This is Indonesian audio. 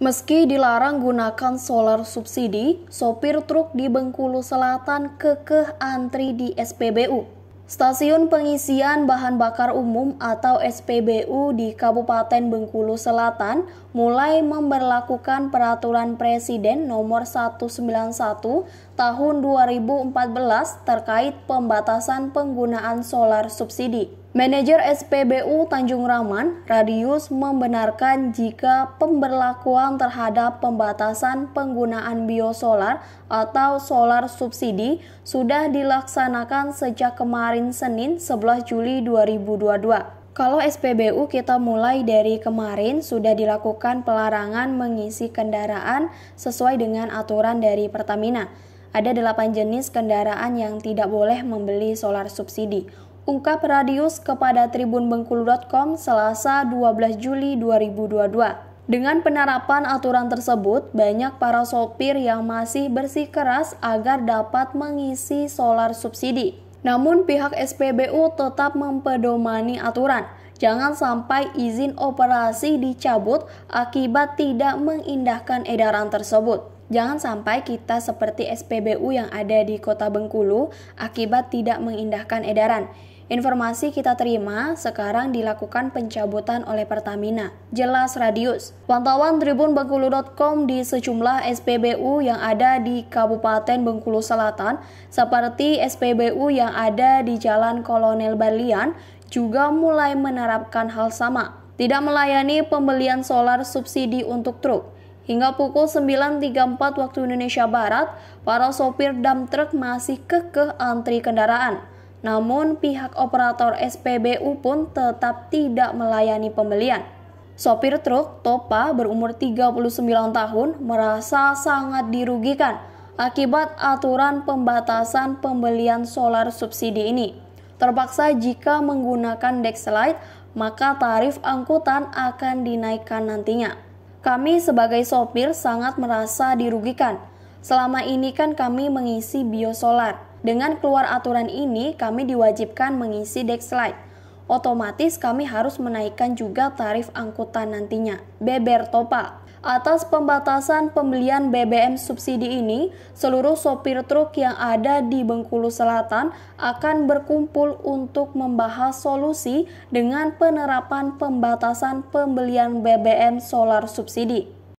Meski dilarang gunakan solar subsidi, sopir truk di Bengkulu Selatan kekeh antri di SPBU. Stasiun pengisian bahan bakar umum atau SPBU di Kabupaten Bengkulu Selatan mulai memberlakukan peraturan Presiden nomor 191 tahun 2014 terkait pembatasan penggunaan solar subsidi. Manajer SPBU Tanjung Raman, Radius membenarkan jika pemberlakuan terhadap pembatasan penggunaan biosolar atau solar subsidi sudah dilaksanakan sejak kemarin Senin 11 Juli 2022. Kalau SPBU kita mulai dari kemarin sudah dilakukan pelarangan mengisi kendaraan sesuai dengan aturan dari Pertamina. Ada delapan jenis kendaraan yang tidak boleh membeli solar subsidi ungkap Radius kepada tribunbengkulu.com Selasa 12 Juli 2022. Dengan penerapan aturan tersebut, banyak para sopir yang masih bersikeras agar dapat mengisi solar subsidi. Namun pihak SPBU tetap mempedomani aturan. Jangan sampai izin operasi dicabut akibat tidak mengindahkan edaran tersebut. Jangan sampai kita seperti SPBU yang ada di Kota Bengkulu akibat tidak mengindahkan edaran. Informasi kita terima sekarang dilakukan pencabutan oleh Pertamina. Jelas radius. Pantauan Tribun Bengkulu.com di sejumlah SPBU yang ada di Kabupaten Bengkulu Selatan seperti SPBU yang ada di Jalan Kolonel Balian juga mulai menerapkan hal sama. Tidak melayani pembelian solar subsidi untuk truk. Hingga pukul 9.34 waktu Indonesia Barat, para sopir dam truk masih kekeh antri kendaraan. Namun pihak operator SPBU pun tetap tidak melayani pembelian. Sopir truk Topa berumur 39 tahun merasa sangat dirugikan akibat aturan pembatasan pembelian solar subsidi ini. Terpaksa jika menggunakan Dexlite, maka tarif angkutan akan dinaikkan nantinya. Kami sebagai sopir sangat merasa dirugikan. Selama ini kan kami mengisi biosolar. Dengan keluar aturan ini, kami diwajibkan mengisi Dexlite. Otomatis kami harus menaikkan juga tarif angkutan nantinya. Beber Topal. Atas pembatasan pembelian BBM subsidi ini, seluruh sopir truk yang ada di Bengkulu Selatan akan berkumpul untuk membahas solusi dengan penerapan pembatasan pembelian BBM solar subsidi.